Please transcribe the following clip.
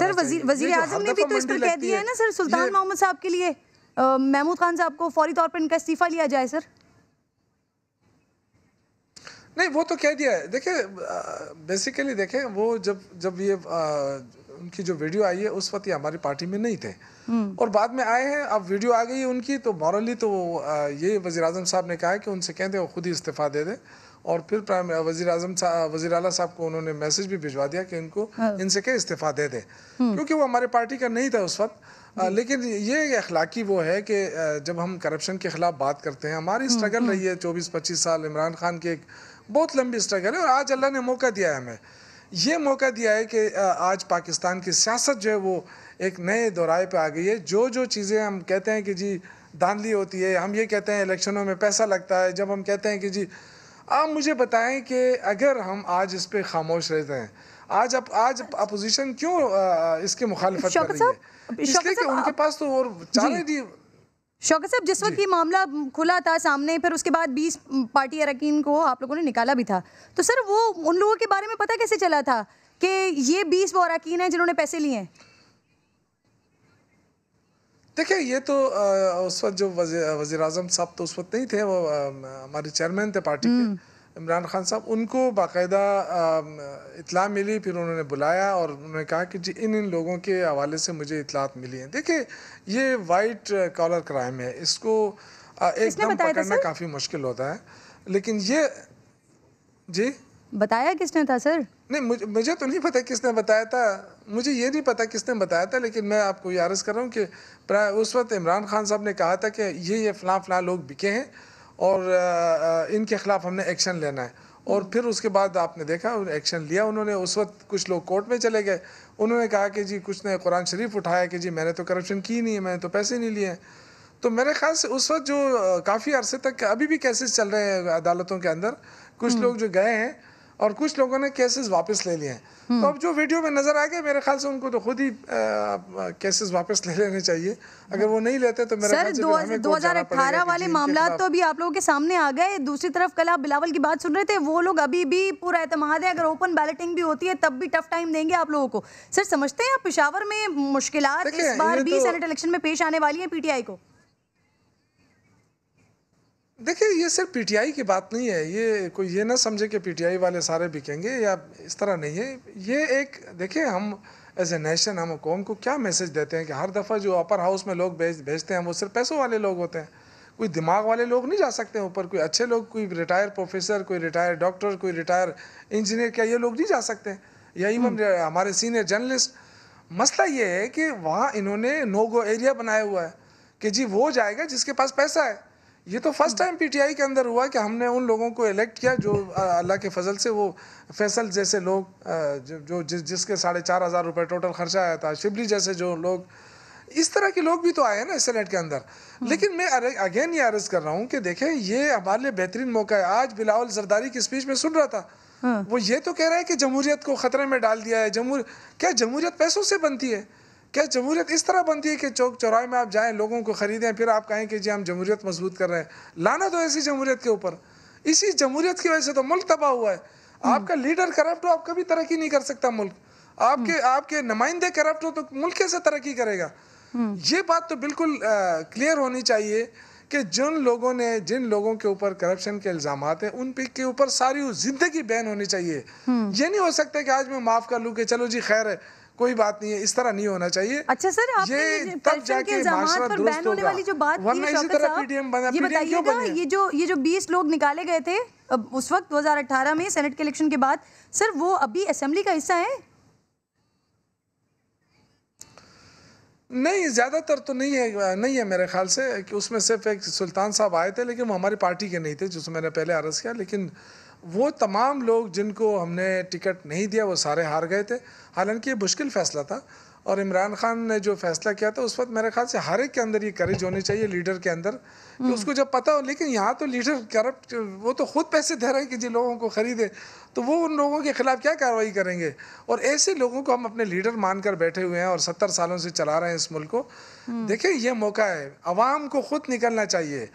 Sir वजीर आजम ने भी तो इस पर कह दिया है ना सर सुल्तान मोहम्मद साहब के लिए महमूद खान साहब को फौरी तौर पर इनका इस्तीफा लिया जाए सर नहीं वो तो कह दिया है देखिए बेसिकली देखें वो जब जब ये आ, उनकी जो वीडियो आई है उस वक्त ये हमारी पार्टी में नहीं थे हम्म। और बाद में आए हैं अब वीडियो आ गई है उनकी तो मॉरली तो आ, ये वजीर साहब ने कहा है कि उनसे कह दें वो खुद ही इस्तीफा दे दें और फिर प्राइम वजीर अजम वजी अला साहब को उन्होंने मैसेज भी भिजवा दिया कि इनको हाँ। इनसे क्या इस्तीफा दे दें हम्म। क्योंकि वो हमारे पार्टी का नहीं था उस वक्त लेकिन ये अखलाकी वो है कि जब हम करप्शन के ख़िलाफ़ बात करते हैं हमारी हम्म, स्ट्रगल हम्म। रही है चौबीस पच्चीस साल इमरान खान की एक बहुत लंबी स्ट्रगल है और आज अल्लाह ने मौका दिया है हमें ये मौका दिया है कि आज पाकिस्तान की सियासत जो है वो एक नए दौराए पे आ गई है जो जो चीज़ें हम कहते हैं कि जी धांधली होती है हम ये कहते हैं इलेक्शनों में पैसा लगता है जब हम कहते हैं कि जी आप मुझे बताएं कि अगर हम आज इस पर खामोश रहते हैं आज अप, आज अपोजिशन क्यों इसके मुखालफत कर रही है इसलिए कि उनके पास तो और चारे थी शौकत साहब जिस वक्त ये मामला खुला था सामने फिर उसके बाद 20 पार्टी अरकान को आप लोगों ने निकाला भी था तो सर वो उन लोगों के बारे में पता कैसे चला था कि ये 20 वो अरकान हैं जिन्होंने पैसे लिए हैं देखिए ये तो आ, उस वक्त जो वजी अजम साहब तो उस वक्त नहीं थे वो हमारे चेयरमैन थे पार्टी के हम्म। इमरान खान साहब उनको बाकायदा इतला मिली फिर उन्होंने बुलाया और उन्होंने कहा कि जी इन इन लोगों के हवाले से मुझे इतलात मिली है देखिए ये वाइट कॉलर क्राइम है इसको एकदम पकड़ना काफ़ी मुश्किल होता है लेकिन ये जी बताया किसने था सर नहीं मुझे मुझे तो नहीं पता किसने बताया था मुझे ये नहीं पता किसने बताया था लेकिन मैं आपको ये आरज़ कर रहा हूँ कि उस वक्त इमरान खान साहब ने कहा था कि ये ये फला फ़लाँ लोग बिके हैं और इनके ख़िलाफ़ हमने एक्शन लेना है और फिर उसके बाद आपने देखा एक्शन लिया उन्होंने उस वक्त कुछ लोग कोर्ट में चले गए उन्होंने कहा कि जी कुछ ने कुरान शरीफ उठाया कि जी मैंने तो करप्शन की नहीं है मैंने तो पैसे नहीं लिए हैं तो मेरे ख्याल से उस वक्त जो काफ़ी अरसे तक अभी भी केसेस चल रहे हैं अदालतों के अंदर कुछ हम्म। लोग जो गए हैं और कुछ लोगों ने केसेस वापस ले लिए हैं हम्म। तो अब जो वीडियो में नजर आ गए मेरे ख्याल से उनको तो खुद ही केसेस वापस ले लेने चाहिए अगर वो नहीं लेते तो मेरे सर दो, दो हजार अठारह वाले मामला तो अभी आप लोगों के सामने आ गए दूसरी तरफ कल आप बिलावल की बात सुन रहे थे वो लोग अभी भी पूरा एतमाद है अगर ओपन बैलेटिंग भी होती है तब भी टफ टाइम देंगे आप लोगों को सर समझते हैं आप पिशावर में मुश्किल इस बार भी सेनेट इलेक्शन में पेश आने वाली है पीटीआई को देखिए ये सिर्फ पीटीआई की बात नहीं है ये कोई ये ना समझे कि पीटीआई वाले सारे बिकेंगे या इस तरह नहीं है ये एक देखिए हम एज ए नेशन हम कौम को क्या मैसेज देते हैं कि हर दफ़ा जो अपर हाउस में लोग भेज भेजते हैं वो सिर्फ पैसों वाले लोग होते हैं कोई दिमाग वाले लोग नहीं जा सकते ऊपर कोई अच्छे लोग कोई रिटायर प्रोफेसर कोई रिटायर डॉक्टर कोई रिटायर इंजीनियर क्या ये लोग नहीं जा सकते या इवन हम्म। हमारे सीनियर जर्नलिस्ट मसला ये है कि वहाँ इन्होंने नो गो एरिया बनाया हुआ है कि जी वो जाएगा जिसके पास पैसा है ये तो फर्स्ट टाइम पीटीआई के अंदर हुआ कि हमने उन लोगों को इलेक्ट किया जो अल्लाह के फजल से वो फैसल जैसे लोग जो जिस जिसके साढ़े चार हज़ार रुपये टोटल खर्चा आया था शिबली जैसे जो लोग इस तरह के लोग भी तो आए हैं ना सेनेट के अंदर हम्म। लेकिन मैं अगेन ये अर्ज कर रहा हूँ कि देखें ये हमारे लिए बेहतरीन मौका है आज बिलावल जरदारी की स्पीच में सुन रहा था हाँ। वो ये तो कह रहा है कि जमहूरियत को ख़तरे में डाल दिया है जमहूर क्या जमहूरियत पैसों से बनती है क्या जमहूरियत इस तरह बनती है कि चौक चौराहे में आप जाएं लोगों को ख़रीदें फिर आप कहें कि जी हम जमहूरियत मजबूत कर रहे हैं लाना तो ऐसी जमहूरियत के ऊपर इसी जमहूरियत की वजह से तो मुल्क तबाह हुआ है हम्म। आपका लीडर करप्ट हो आप कभी तरक्की नहीं कर सकता मुल्क आपके हम्म। आपके नुमाइंदे करप्ट हो तो मुल्क कैसे तरक्की करेगा हम्म। ये बात तो बिल्कुल क्लियर होनी चाहिए कि जिन लोगों ने जिन लोगों के ऊपर करप्शन के इल्ज़ाम हैं उन पिक के ऊपर सारी जिंदगी बैन होनी चाहिए ये नहीं हो सकता कि आज मैं माफ़ कर लूँ कि चलो जी खैर है कोई बात नहीं है इस तरह नहीं होना चाहिए अच्छा सर आपने ये तब जाके पर बैन होने वाली जो बात वरना इसी तरह पीडीएम बना ये बताइएगा ये जो ये जो 20 लोग निकाले गए थे उस वक्त 2018 में सेनेट के इलेक्शन के बाद सर वो अभी असेंबली का हिस्सा है नहीं ज़्यादातर तो नहीं है नहीं है मेरे ख्याल से कि उसमें सिर्फ एक सुल्तान साहब आए थे लेकिन वो हमारी पार्टी के नहीं थे जिसमें मैंने पहले अर्ज़ किया लेकिन वो तमाम लोग जिनको हमने टिकट नहीं दिया वो सारे हार गए थे हालांकि ये मुश्किल फैसला था और इमरान खान ने जो फैसला किया था उस वक्त मेरे ख्याल से हर एक के अंदर ये करेज होनी चाहिए लीडर के अंदर कि हम्म। उसको जब पता हो लेकिन यहाँ तो लीडर करप्ट वो तो खुद पैसे दे रहे हैं कि जिन लोगों को ख़रीदे तो वो उन लोगों के खिलाफ क्या कार्रवाई करेंगे और ऐसे लोगों को हम अपने लीडर मानकर बैठे हुए हैं और सत्तर सालों से चला रहे हैं इस मुल्क को हम्म। देखिए ये मौका है आवाम को खुद निकलना चाहिए